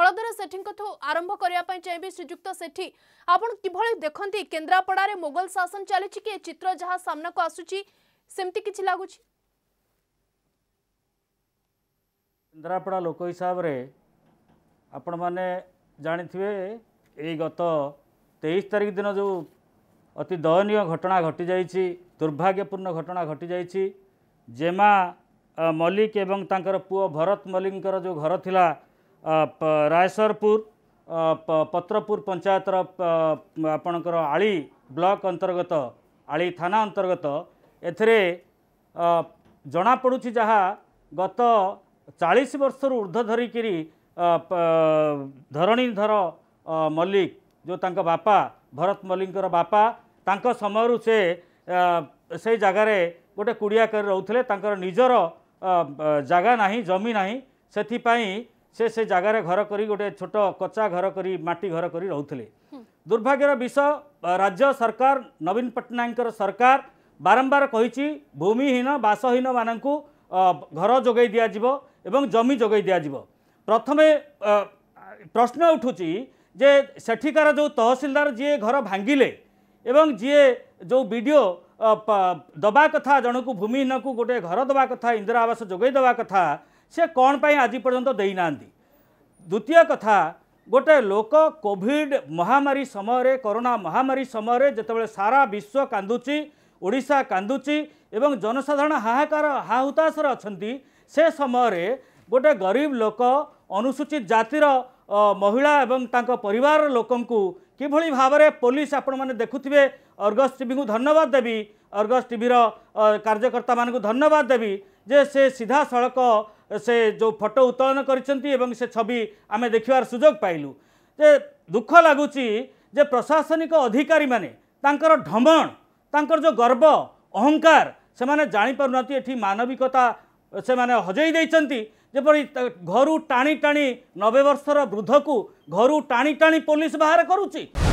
হলধর সেঠীঙ্কু আরম্ভ করা চাইবি শ্রীযুক্ত সেঠী আপনার কিভাবে দেখতে কেন্দ্রাপড়ার মোগল শাসন চালছে কি চিত্র যা সামনাকু আসুচি সেমতি কিছু লাগুছি କେନ୍ଦ୍ରାପଡ଼ା ଲୋକ ହିସାବରେ ଆପଣମାନେ ଜାଣିଥିବେ ଏଇ ଗତ ତେଇଶ ତାରିଖ ଦିନ ଯେଉଁ ଅତି ଦୟନୀୟ ଘଟଣା ଘଟିଯାଇଛି ଦୁର୍ଭାଗ୍ୟପୂର୍ଣ୍ଣ ଘଟଣା ଘଟିଯାଇଛି ଜେମା ମଲ୍ଲିକ ଏବଂ ତାଙ୍କର ପୁଅ ଭରତ ମଲ୍ଲିକଙ୍କର ଯେଉଁ ଘର ଥିଲା ରାୟସରପୁର ପତ୍ରପୁର ପଞ୍ଚାୟତର ଆପଣଙ୍କର ଆଳି ବ୍ଲକ ଅନ୍ତର୍ଗତ ଆଳି ଥାନା ଅନ୍ତର୍ଗତ ଏଥିରେ ଜଣାପଡ଼ୁଛି ଯାହା ଗତ ଚାଳିଶ ବର୍ଷରୁ ଉର୍ଦ୍ଧ ଧରିକିରି ଧରଣୀଧର ମଲ୍ଲିକ ଯେଉଁ ତାଙ୍କ ବାପା ଭରତ ମଲ୍ଲିକଙ୍କର ବାପା ତାଙ୍କ ସମୟରୁ ସେ ସେଇ ଜାଗାରେ ଗୋଟେ କୁଡ଼ିଆ କରି ରହୁଥିଲେ ତାଙ୍କର ନିଜର ଜାଗା ନାହିଁ ଜମି ନାହିଁ ସେଥିପାଇଁ ସେ ସେ ଜାଗାରେ ଘର କରି ଗୋଟେ ଛୋଟ କଚା ଘର କରି ମାଟି ଘର କରି ରହୁଥିଲେ ଦୁର୍ଭାଗ୍ୟର ବିଷୟ ରାଜ୍ୟ ସରକାର ନବୀନ ପଟ୍ଟନାୟକଙ୍କର ସରକାର ବାରମ୍ବାର କହିଛି ଭୂମିହୀନ ବାସହୀନମାନଙ୍କୁ ଘର ଯୋଗାଇ ଦିଆଯିବ ଏବଂ ଜମି ଯୋଗାଇ ଦିଆଯିବ ପ୍ରଥମେ ପ୍ରଶ୍ନ ଉଠୁଛି ଯେ ସେଠିକାର ଯେଉଁ ତହସିଲଦାର ଯିଏ ଘର ଭାଙ୍ଗିଲେ ଏବଂ ଯିଏ ଯେଉଁ ବିଡ଼ିଓ ଦେବା କଥା ଜଣକୁ ଭୂମିହୀନକୁ ଗୋଟେ ଘର ଦେବା କଥା ଇନ୍ଦିରା ଆବାସ ଯୋଗାଇ ଦେବା କଥା ସେ କ'ଣ ପାଇଁ ଆଜି ପର୍ଯ୍ୟନ୍ତ ଦେଇନାହାନ୍ତି ଦ୍ୱିତୀୟ କଥା ଗୋଟେ ଲୋକ କୋଭିଡ଼ ମହାମାରୀ ସମୟରେ କରୋନା ମହାମାରୀ ସମୟରେ ଯେତେବେଳେ ସାରା ବିଶ୍ୱ କାନ୍ଦୁଛି ଓଡ଼ିଶା କାନ୍ଦୁଛି ଏବଂ ଜନସାଧାରଣ ହାହାକାର ହାହୁତାଶରେ ଅଛନ୍ତି ସେ ସମୟରେ ଗୋଟେ ଗରିବ ଲୋକ ଅନୁସୂଚିତ ଜାତିର ମହିଳା ଏବଂ ତାଙ୍କ ପରିବାରର ଲୋକଙ୍କୁ କିଭଳି ଭାବରେ ପୋଲିସ ଆପଣମାନେ ଦେଖୁଥିବେ ଅର୍ଗସ୍ ଟିଭିଙ୍କୁ ଧନ୍ୟବାଦ ଦେବି ଅର୍ଗସ୍ ଟିଭିର କାର୍ଯ୍ୟକର୍ତ୍ତାମାନଙ୍କୁ ଧନ୍ୟବାଦ ଦେବି ଯେ ସେ ସିଧାସଳଖ ସେ ଯେଉଁ ଫଟୋ ଉତ୍ତୋଳନ କରିଛନ୍ତି ଏବଂ ସେ ଛବି ଆମେ ଦେଖିବାର ସୁଯୋଗ ପାଇଲୁ ଯେ ଦୁଃଖ ଲାଗୁଛି ଯେ ପ୍ରଶାସନିକ ଅଧିକାରୀମାନେ ତାଙ୍କର ଢମଣ ତାଙ୍କର ଯେଉଁ ଗର୍ବ ଅହଙ୍କାର ସେମାନେ ଜାଣିପାରୁନାହାନ୍ତି ଏଠି ମାନବିକତା ସେମାନେ ହଜେଇ ଦେଇଛନ୍ତି ଯେପରି ଘରୁ ଟାଣି ଟାଣି ନବେ ବର୍ଷର ବୃଦ୍ଧକୁ ଘରୁ ଟାଣି ଟାଣି ପୋଲିସ ବାହାର କରୁଛି